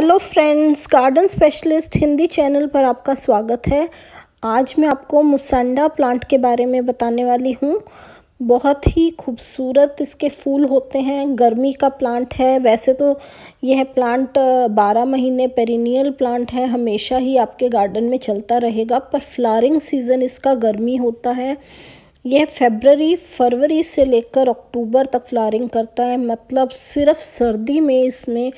hello friends garden specialist Hindi channel पर आपका स्वागत है आज मैं आपको मुसंडा प्लांट के बारे में बताने वाली हूँ बहुत ही खूबसूरत इसके फूल होते हैं गर्मी का प्लांट है वैसे तो यह प्लांट 12 महीने पेरिनियल प्लांट है हमेशा ही आपके गार्डन में चलता रहेगा पर फ्लारिंग सीज़न इसका गर्मी होता है यह फेबररी फरवरी से लेकर अक्टूबर तक फ्लारिंग करता है मतलब सिर्फ सर्दी में इसमें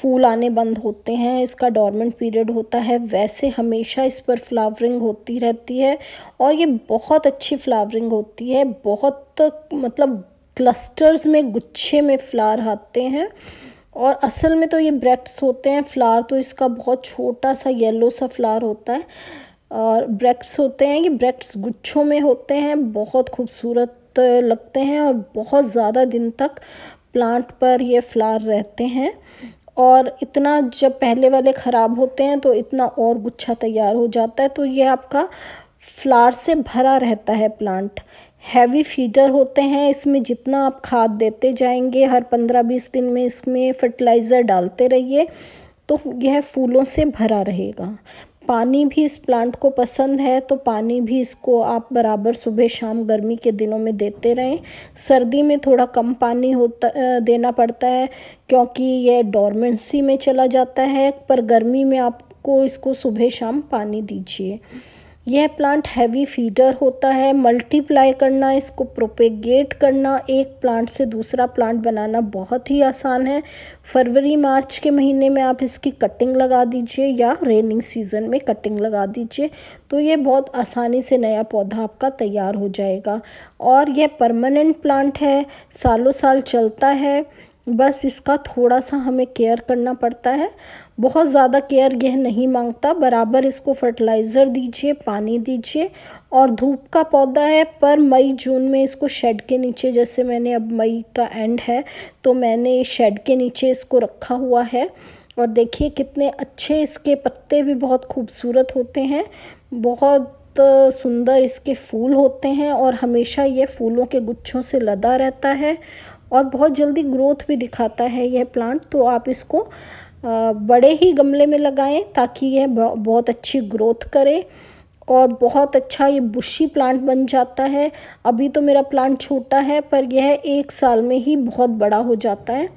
फूल आने बंद होते हैं इसका डोरमेंट पीरियड होता है वैसे हमेशा इस पर फ्लावरिंग होती रहती है और ये बहुत अच्छी फ्लावरिंग होती है बहुत मतलब क्लस्टर्स में गुच्छे में फ्लार आते हैं और असल में तो ये ब्रैक्ट्स होते हैं फ्लार तो इसका बहुत छोटा सा येलो सा फ्लार होता है और ब्रेक्ट्स होते हैं ये ब्रेक्ट्स गुच्छों में होते हैं बहुत खूबसूरत लगते हैं और बहुत ज़्यादा दिन तक प्लांट पर ये फ्लावर रहते हैं और इतना जब पहले वाले ख़राब होते हैं तो इतना और गुच्छा तैयार हो जाता है तो ये आपका फ्लावर से भरा रहता है प्लांट हैवी फीडर होते हैं इसमें जितना आप खाद देते जाएंगे हर पंद्रह बीस दिन में इसमें फर्टिलाइज़र डालते रहिए तो यह फूलों से भरा रहेगा पानी भी इस प्लांट को पसंद है तो पानी भी इसको आप बराबर सुबह शाम गर्मी के दिनों में देते रहें सर्दी में थोड़ा कम पानी होता देना पड़ता है क्योंकि यह डोरमेंसी में चला जाता है पर गर्मी में आपको इसको सुबह शाम पानी दीजिए यह प्लांट हैवी फीडर होता है मल्टीप्लाई करना इसको प्रोपेगेट करना एक प्लांट से दूसरा प्लांट बनाना बहुत ही आसान है फरवरी मार्च के महीने में आप इसकी कटिंग लगा दीजिए या रेनिंग सीजन में कटिंग लगा दीजिए तो ये बहुत आसानी से नया पौधा आपका तैयार हो जाएगा और यह परमानेंट प्लांट है सालों साल चलता है बस इसका थोड़ा सा हमें केयर करना पड़ता है बहुत ज़्यादा केयर यह नहीं मांगता बराबर इसको फर्टिलाइज़र दीजिए पानी दीजिए और धूप का पौधा है पर मई जून में इसको शेड के नीचे जैसे मैंने अब मई का एंड है तो मैंने शेड के नीचे इसको रखा हुआ है और देखिए कितने अच्छे इसके पत्ते भी बहुत खूबसूरत होते हैं बहुत सुंदर इसके फूल होते हैं और हमेशा ये फूलों के गुच्छों से लदा रहता है और बहुत जल्दी ग्रोथ भी दिखाता है यह प्लांट तो आप इसको बड़े ही गमले में लगाएं ताकि यह बहुत अच्छी ग्रोथ करे और बहुत अच्छा ये बुशी प्लांट बन जाता है अभी तो मेरा प्लांट छोटा है पर यह एक साल में ही बहुत बड़ा हो जाता है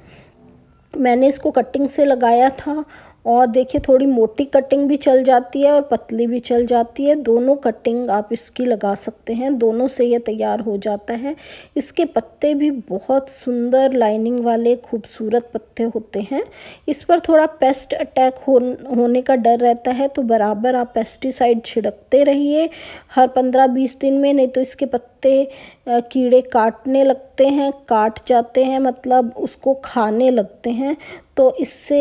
मैंने इसको कटिंग से लगाया था और देखिए थोड़ी मोटी कटिंग भी चल जाती है और पतली भी चल जाती है दोनों कटिंग आप इसकी लगा सकते हैं दोनों से ये तैयार हो जाता है इसके पत्ते भी बहुत सुंदर लाइनिंग वाले खूबसूरत पत्ते होते हैं इस पर थोड़ा पेस्ट अटैक हो, होने का डर रहता है तो बराबर आप पेस्टिसाइड छिड़कते रहिए हर पंद्रह बीस दिन में नहीं तो इसके पत्ते लगते कीड़े काटने लगते हैं काट जाते हैं मतलब उसको खाने लगते हैं तो इससे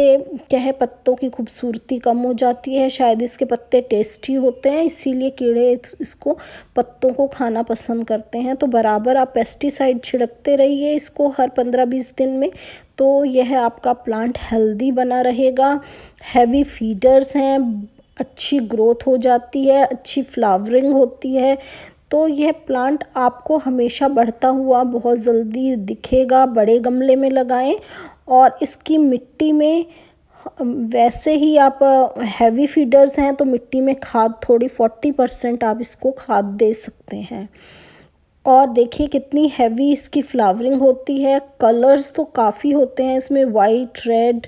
क्या है पत्तों की खूबसूरती कम हो जाती है शायद इसके पत्ते टेस्टी होते हैं इसीलिए कीड़े इसको पत्तों को खाना पसंद करते हैं तो बराबर आप पेस्टिसाइड छिड़कते रहिए इसको हर पंद्रह बीस दिन में तो यह आपका प्लांट हेल्दी बना रहेगा हैवी फीडर्स हैं अच्छी ग्रोथ हो जाती है अच्छी फ्लावरिंग होती है तो यह प्लांट आपको हमेशा बढ़ता हुआ बहुत जल्दी दिखेगा बड़े गमले में लगाएं और इसकी मिट्टी में वैसे ही आप हैवी फीडर्स हैं तो मिट्टी में खाद थोड़ी फोर्टी परसेंट आप इसको खाद दे सकते हैं और देखिए कितनी हैवी इसकी फ्लावरिंग होती है कलर्स तो काफ़ी होते हैं इसमें वाइट रेड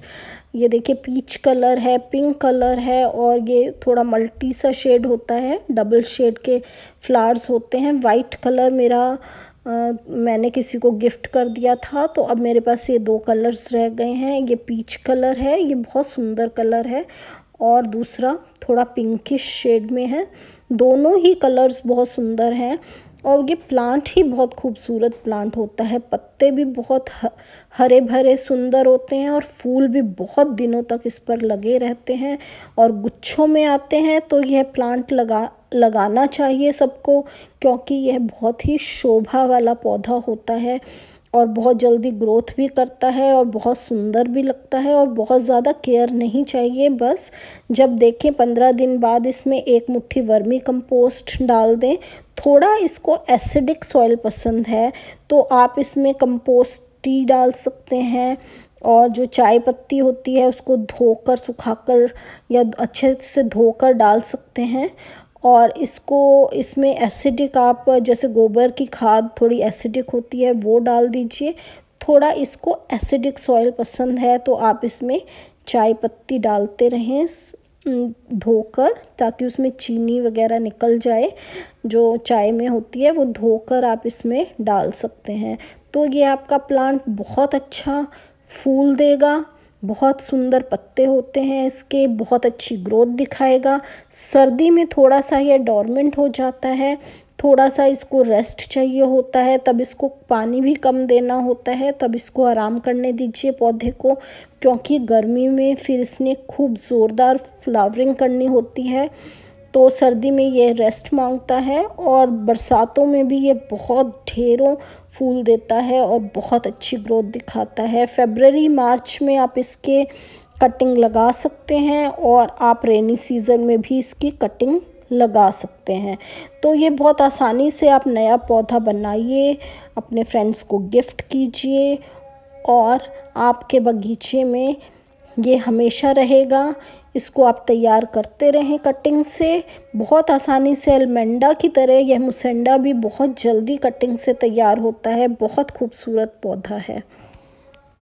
ये देखिए पीच कलर है पिंक कलर है और ये थोड़ा मल्टी सा शेड होता है डबल शेड के फ्लावर्स होते हैं वाइट कलर मेरा आ, मैंने किसी को गिफ्ट कर दिया था तो अब मेरे पास ये दो कलर्स रह गए हैं ये पीच कलर है ये बहुत सुंदर कलर है और दूसरा थोड़ा पिंकिश शेड में है दोनों ही कलर्स बहुत सुंदर हैं और ये प्लांट ही बहुत खूबसूरत प्लांट होता है पत्ते भी बहुत हरे भरे सुंदर होते हैं और फूल भी बहुत दिनों तक इस पर लगे रहते हैं और गुच्छों में आते हैं तो यह प्लांट लगा लगाना चाहिए सबको क्योंकि यह बहुत ही शोभा वाला पौधा होता है और बहुत जल्दी ग्रोथ भी करता है और बहुत सुंदर भी लगता है और बहुत ज़्यादा केयर नहीं चाहिए बस जब देखें पंद्रह दिन बाद इसमें एक मुट्ठी वर्मी कंपोस्ट डाल दें थोड़ा इसको एसिडिक सॉइल पसंद है तो आप इसमें कंपोस्ट टी डाल सकते हैं और जो चाय पत्ती होती है उसको धोकर सुखाकर या अच्छे से धोकर डाल सकते हैं और इसको इसमें एसिडिक आप जैसे गोबर की खाद थोड़ी एसिडिक होती है वो डाल दीजिए थोड़ा इसको एसिडिक सॉइल पसंद है तो आप इसमें चाय पत्ती डालते रहें धोकर ताकि उसमें चीनी वगैरह निकल जाए जो चाय में होती है वो धोकर आप इसमें डाल सकते हैं तो ये आपका प्लांट बहुत अच्छा फूल देगा बहुत सुंदर पत्ते होते हैं इसके बहुत अच्छी ग्रोथ दिखाएगा सर्दी में थोड़ा सा ये डॉर्मेंट हो जाता है थोड़ा सा इसको रेस्ट चाहिए होता है तब इसको पानी भी कम देना होता है तब इसको आराम करने दीजिए पौधे को क्योंकि गर्मी में फिर इसने खूब ज़ोरदार फ्लावरिंग करनी होती है तो सर्दी में ये रेस्ट मांगता है और बरसातों में भी ये बहुत ढेरों फूल देता है और बहुत अच्छी ग्रोथ दिखाता है फेबररी मार्च में आप इसके कटिंग लगा सकते हैं और आप रेनी सीज़न में भी इसकी कटिंग लगा सकते हैं तो ये बहुत आसानी से आप नया पौधा बनाइए अपने फ्रेंड्स को गिफ्ट कीजिए और आपके बगीचे में ये हमेशा रहेगा इसको आप तैयार करते रहें कटिंग से बहुत आसानी से एलमेंडा की तरह यह मुसेंडा भी बहुत जल्दी कटिंग से तैयार होता है बहुत खूबसूरत पौधा है